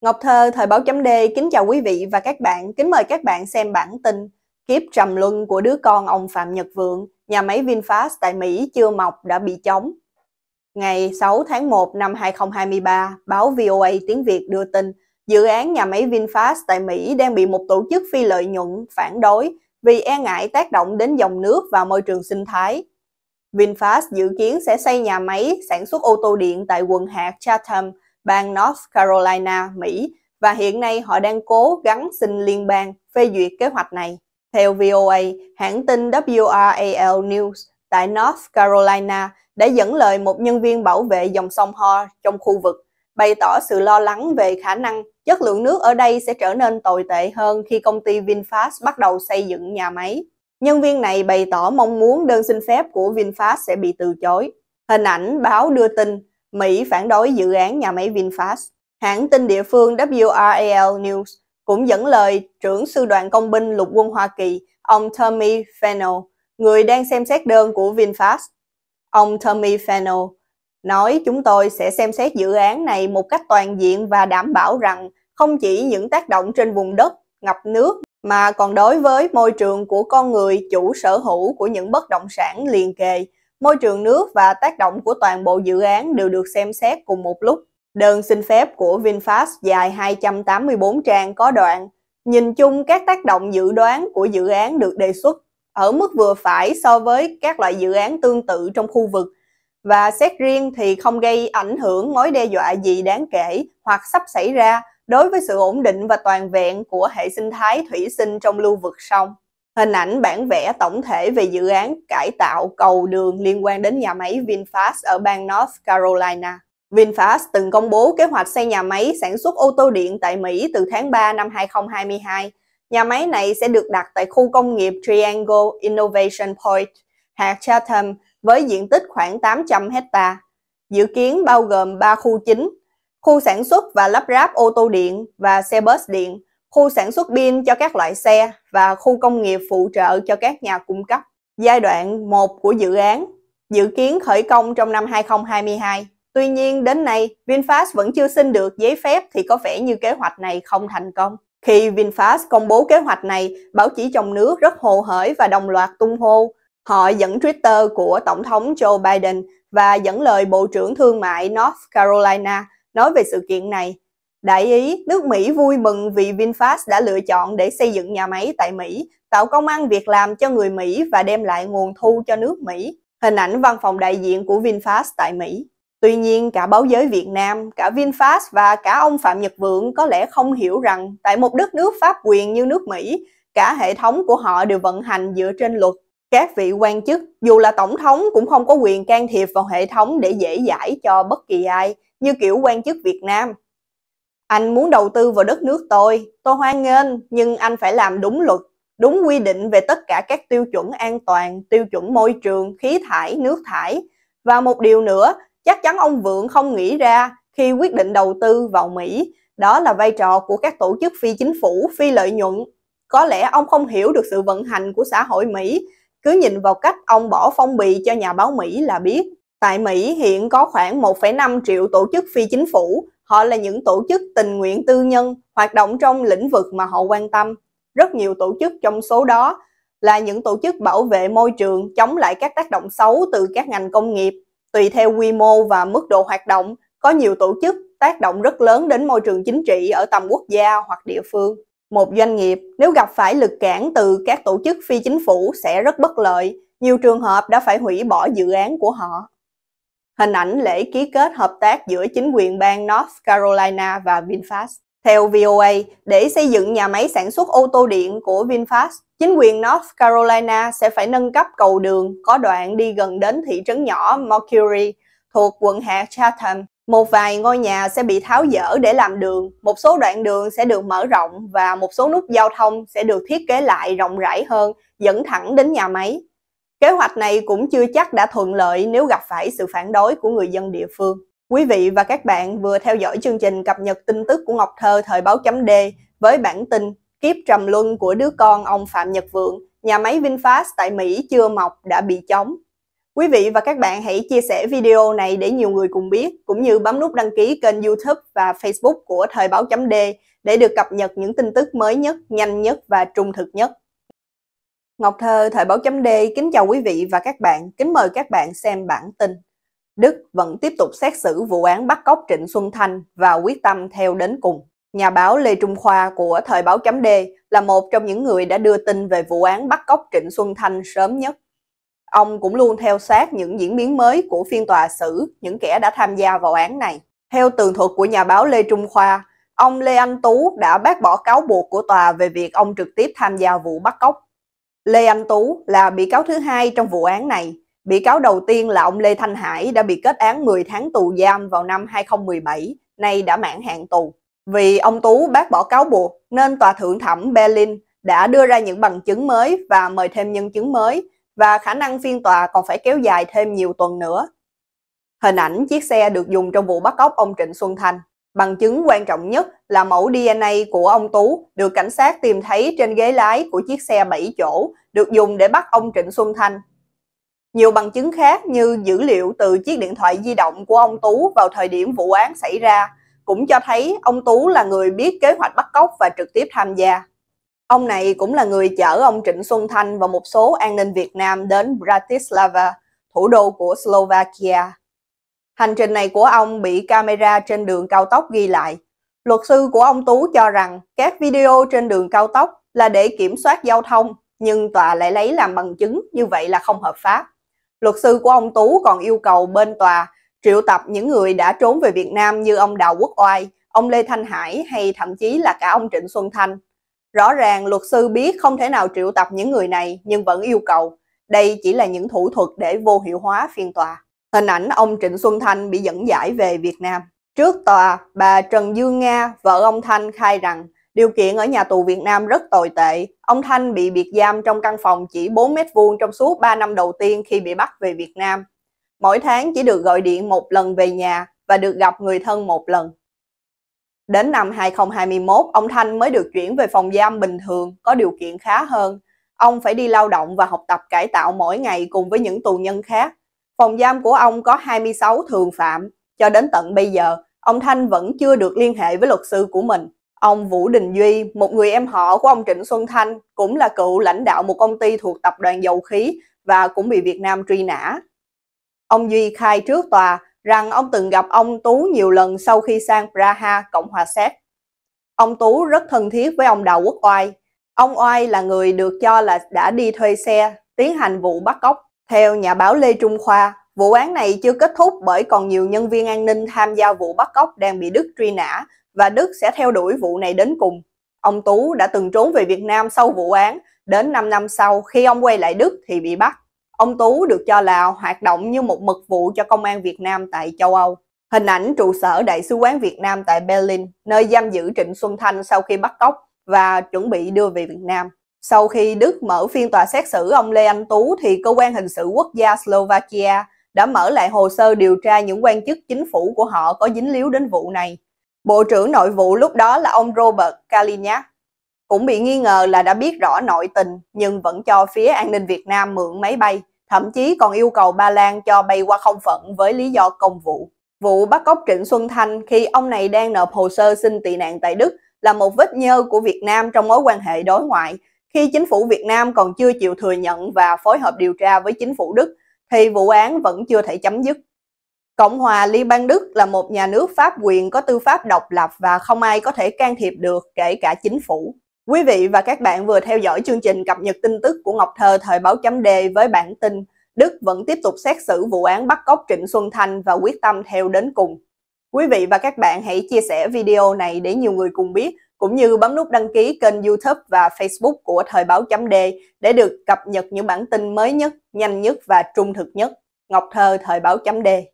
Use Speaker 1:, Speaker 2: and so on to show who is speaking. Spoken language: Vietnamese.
Speaker 1: Ngọc Thơ, Thời báo chấm D, kính chào quý vị và các bạn. Kính mời các bạn xem bản tin Kiếp trầm luân của đứa con ông Phạm Nhật Vượng, nhà máy VinFast tại Mỹ chưa mọc đã bị chống. Ngày 6 tháng 1 năm 2023, báo VOA tiếng Việt đưa tin dự án nhà máy VinFast tại Mỹ đang bị một tổ chức phi lợi nhuận phản đối vì e ngại tác động đến dòng nước và môi trường sinh thái. VinFast dự kiến sẽ xây nhà máy sản xuất ô tô điện tại quận hạt Chatham, bang North Carolina, Mỹ và hiện nay họ đang cố gắng xin liên bang phê duyệt kế hoạch này. Theo VOA, hãng tin WRAL News tại North Carolina đã dẫn lời một nhân viên bảo vệ dòng sông Ho trong khu vực, bày tỏ sự lo lắng về khả năng chất lượng nước ở đây sẽ trở nên tồi tệ hơn khi công ty VinFast bắt đầu xây dựng nhà máy. Nhân viên này bày tỏ mong muốn đơn xin phép của VinFast sẽ bị từ chối. Hình ảnh báo đưa tin Mỹ phản đối dự án nhà máy VinFast. Hãng tin địa phương WRAL News cũng dẫn lời trưởng sư đoàn công binh lục quân Hoa Kỳ, ông Tommy Fennell, người đang xem xét đơn của VinFast. Ông Tommy Fennell nói chúng tôi sẽ xem xét dự án này một cách toàn diện và đảm bảo rằng không chỉ những tác động trên vùng đất, ngập nước mà còn đối với môi trường của con người chủ sở hữu của những bất động sản liền kề Môi trường nước và tác động của toàn bộ dự án đều được xem xét cùng một lúc. Đơn xin phép của VinFast dài 284 trang có đoạn. Nhìn chung các tác động dự đoán của dự án được đề xuất ở mức vừa phải so với các loại dự án tương tự trong khu vực và xét riêng thì không gây ảnh hưởng mối đe dọa gì đáng kể hoặc sắp xảy ra đối với sự ổn định và toàn vẹn của hệ sinh thái thủy sinh trong lưu vực sông hình ảnh bản vẽ tổng thể về dự án cải tạo cầu đường liên quan đến nhà máy VinFast ở bang North Carolina. VinFast từng công bố kế hoạch xây nhà máy sản xuất ô tô điện tại Mỹ từ tháng 3 năm 2022. Nhà máy này sẽ được đặt tại khu công nghiệp Triangle Innovation Point, hạt Chatham, với diện tích khoảng 800 hecta. Dự kiến bao gồm 3 khu chính, khu sản xuất và lắp ráp ô tô điện và xe bus điện, khu sản xuất pin cho các loại xe và khu công nghiệp phụ trợ cho các nhà cung cấp. Giai đoạn 1 của dự án dự kiến khởi công trong năm 2022. Tuy nhiên đến nay, VinFast vẫn chưa xin được giấy phép thì có vẻ như kế hoạch này không thành công. Khi VinFast công bố kế hoạch này, báo chí trong nước rất hồ hởi và đồng loạt tung hô. Họ dẫn Twitter của Tổng thống Joe Biden và dẫn lời Bộ trưởng Thương mại North Carolina nói về sự kiện này Đại Ý, nước Mỹ vui mừng vì VinFast đã lựa chọn để xây dựng nhà máy tại Mỹ, tạo công ăn việc làm cho người Mỹ và đem lại nguồn thu cho nước Mỹ. Hình ảnh văn phòng đại diện của VinFast tại Mỹ. Tuy nhiên, cả báo giới Việt Nam, cả VinFast và cả ông Phạm Nhật Vượng có lẽ không hiểu rằng tại một đất nước pháp quyền như nước Mỹ, cả hệ thống của họ đều vận hành dựa trên luật. Các vị quan chức, dù là tổng thống cũng không có quyền can thiệp vào hệ thống để dễ dãi cho bất kỳ ai, như kiểu quan chức Việt Nam anh muốn đầu tư vào đất nước tôi, tôi hoan nghênh, nhưng anh phải làm đúng luật, đúng quy định về tất cả các tiêu chuẩn an toàn, tiêu chuẩn môi trường, khí thải, nước thải. Và một điều nữa, chắc chắn ông Vượng không nghĩ ra khi quyết định đầu tư vào Mỹ, đó là vai trò của các tổ chức phi chính phủ, phi lợi nhuận. Có lẽ ông không hiểu được sự vận hành của xã hội Mỹ, cứ nhìn vào cách ông bỏ phong bì cho nhà báo Mỹ là biết. Tại Mỹ hiện có khoảng 1,5 triệu tổ chức phi chính phủ Họ là những tổ chức tình nguyện tư nhân hoạt động trong lĩnh vực mà họ quan tâm. Rất nhiều tổ chức trong số đó là những tổ chức bảo vệ môi trường chống lại các tác động xấu từ các ngành công nghiệp. Tùy theo quy mô và mức độ hoạt động, có nhiều tổ chức tác động rất lớn đến môi trường chính trị ở tầm quốc gia hoặc địa phương. Một doanh nghiệp nếu gặp phải lực cản từ các tổ chức phi chính phủ sẽ rất bất lợi. Nhiều trường hợp đã phải hủy bỏ dự án của họ hình ảnh lễ ký kết hợp tác giữa chính quyền bang North Carolina và VinFast. Theo VOA, để xây dựng nhà máy sản xuất ô tô điện của VinFast, chính quyền North Carolina sẽ phải nâng cấp cầu đường có đoạn đi gần đến thị trấn nhỏ Mercury thuộc quận hạt Chatham. Một vài ngôi nhà sẽ bị tháo dỡ để làm đường, một số đoạn đường sẽ được mở rộng và một số nút giao thông sẽ được thiết kế lại rộng rãi hơn, dẫn thẳng đến nhà máy. Kế hoạch này cũng chưa chắc đã thuận lợi nếu gặp phải sự phản đối của người dân địa phương. Quý vị và các bạn vừa theo dõi chương trình cập nhật tin tức của Ngọc Thơ thời báo chấm D với bản tin Kiếp trầm luân của đứa con ông Phạm Nhật Vượng, nhà máy VinFast tại Mỹ chưa mọc đã bị chóng. Quý vị và các bạn hãy chia sẻ video này để nhiều người cùng biết, cũng như bấm nút đăng ký kênh YouTube và Facebook của Thời báo chấm D để được cập nhật những tin tức mới nhất, nhanh nhất và trung thực nhất. Ngọc Thơ, Thời báo chấm D, kính chào quý vị và các bạn. Kính mời các bạn xem bản tin. Đức vẫn tiếp tục xét xử vụ án bắt cóc Trịnh Xuân Thanh và quyết tâm theo đến cùng. Nhà báo Lê Trung Khoa của Thời báo chấm D là một trong những người đã đưa tin về vụ án bắt cóc Trịnh Xuân Thanh sớm nhất. Ông cũng luôn theo sát những diễn biến mới của phiên tòa xử những kẻ đã tham gia vào án này. Theo tường thuật của nhà báo Lê Trung Khoa, ông Lê Anh Tú đã bác bỏ cáo buộc của tòa về việc ông trực tiếp tham gia vụ bắt cóc Lê Anh Tú là bị cáo thứ hai trong vụ án này. Bị cáo đầu tiên là ông Lê Thanh Hải đã bị kết án 10 tháng tù giam vào năm 2017, nay đã mãn hạn tù. Vì ông Tú bác bỏ cáo buộc nên Tòa Thượng Thẩm Berlin đã đưa ra những bằng chứng mới và mời thêm nhân chứng mới và khả năng phiên tòa còn phải kéo dài thêm nhiều tuần nữa. Hình ảnh chiếc xe được dùng trong vụ bắt cóc ông Trịnh Xuân Thanh. Bằng chứng quan trọng nhất là mẫu DNA của ông Tú được cảnh sát tìm thấy trên ghế lái của chiếc xe 7 chỗ được dùng để bắt ông Trịnh Xuân Thanh. Nhiều bằng chứng khác như dữ liệu từ chiếc điện thoại di động của ông Tú vào thời điểm vụ án xảy ra cũng cho thấy ông Tú là người biết kế hoạch bắt cóc và trực tiếp tham gia. Ông này cũng là người chở ông Trịnh Xuân Thanh và một số an ninh Việt Nam đến Bratislava, thủ đô của Slovakia. Hành trình này của ông bị camera trên đường cao tốc ghi lại. Luật sư của ông Tú cho rằng các video trên đường cao tốc là để kiểm soát giao thông, nhưng tòa lại lấy làm bằng chứng như vậy là không hợp pháp. Luật sư của ông Tú còn yêu cầu bên tòa triệu tập những người đã trốn về Việt Nam như ông Đào Quốc Oai, ông Lê Thanh Hải hay thậm chí là cả ông Trịnh Xuân Thanh. Rõ ràng luật sư biết không thể nào triệu tập những người này nhưng vẫn yêu cầu. Đây chỉ là những thủ thuật để vô hiệu hóa phiên tòa. Hình ảnh ông Trịnh Xuân Thanh bị dẫn giải về Việt Nam. Trước tòa, bà Trần Dương Nga, vợ ông Thanh khai rằng điều kiện ở nhà tù Việt Nam rất tồi tệ. Ông Thanh bị biệt giam trong căn phòng chỉ 4 mét vuông trong suốt 3 năm đầu tiên khi bị bắt về Việt Nam. Mỗi tháng chỉ được gọi điện một lần về nhà và được gặp người thân một lần. Đến năm 2021, ông Thanh mới được chuyển về phòng giam bình thường, có điều kiện khá hơn. Ông phải đi lao động và học tập cải tạo mỗi ngày cùng với những tù nhân khác Phòng giam của ông có 26 thường phạm. Cho đến tận bây giờ, ông Thanh vẫn chưa được liên hệ với luật sư của mình. Ông Vũ Đình Duy, một người em họ của ông Trịnh Xuân Thanh, cũng là cựu lãnh đạo một công ty thuộc tập đoàn dầu khí và cũng bị Việt Nam truy nã. Ông Duy khai trước tòa rằng ông từng gặp ông Tú nhiều lần sau khi sang Praha, Cộng hòa Séc. Ông Tú rất thân thiết với ông Đào Quốc Oai. Ông Oai là người được cho là đã đi thuê xe, tiến hành vụ bắt cóc theo nhà báo Lê Trung Khoa, vụ án này chưa kết thúc bởi còn nhiều nhân viên an ninh tham gia vụ bắt cóc đang bị Đức truy nã và Đức sẽ theo đuổi vụ này đến cùng. Ông Tú đã từng trốn về Việt Nam sau vụ án, đến 5 năm sau khi ông quay lại Đức thì bị bắt. Ông Tú được cho là hoạt động như một mật vụ cho công an Việt Nam tại châu Âu. Hình ảnh trụ sở Đại sứ quán Việt Nam tại Berlin, nơi giam giữ Trịnh Xuân Thanh sau khi bắt cóc và chuẩn bị đưa về Việt Nam. Sau khi Đức mở phiên tòa xét xử ông Lê Anh Tú thì cơ quan hình sự quốc gia Slovakia đã mở lại hồ sơ điều tra những quan chức chính phủ của họ có dính líu đến vụ này. Bộ trưởng nội vụ lúc đó là ông Robert Kalinak, cũng bị nghi ngờ là đã biết rõ nội tình nhưng vẫn cho phía an ninh Việt Nam mượn máy bay, thậm chí còn yêu cầu Ba Lan cho bay qua không phận với lý do công vụ. Vụ bắt cóc Trịnh Xuân Thanh khi ông này đang nộp hồ sơ xin tị nạn tại Đức là một vết nhơ của Việt Nam trong mối quan hệ đối ngoại khi chính phủ Việt Nam còn chưa chịu thừa nhận và phối hợp điều tra với chính phủ Đức, thì vụ án vẫn chưa thể chấm dứt. Cộng hòa Liên bang Đức là một nhà nước pháp quyền có tư pháp độc lập và không ai có thể can thiệp được, kể cả chính phủ. Quý vị và các bạn vừa theo dõi chương trình cập nhật tin tức của Ngọc Thơ thời báo chấm Đề với bản tin Đức vẫn tiếp tục xét xử vụ án bắt cóc Trịnh Xuân Thanh và quyết tâm theo đến cùng. Quý vị và các bạn hãy chia sẻ video này để nhiều người cùng biết cũng như bấm nút đăng ký kênh YouTube và Facebook của Thời báo chấm D để được cập nhật những bản tin mới nhất, nhanh nhất và trung thực nhất. Ngọc Thơ Thời báo chấm D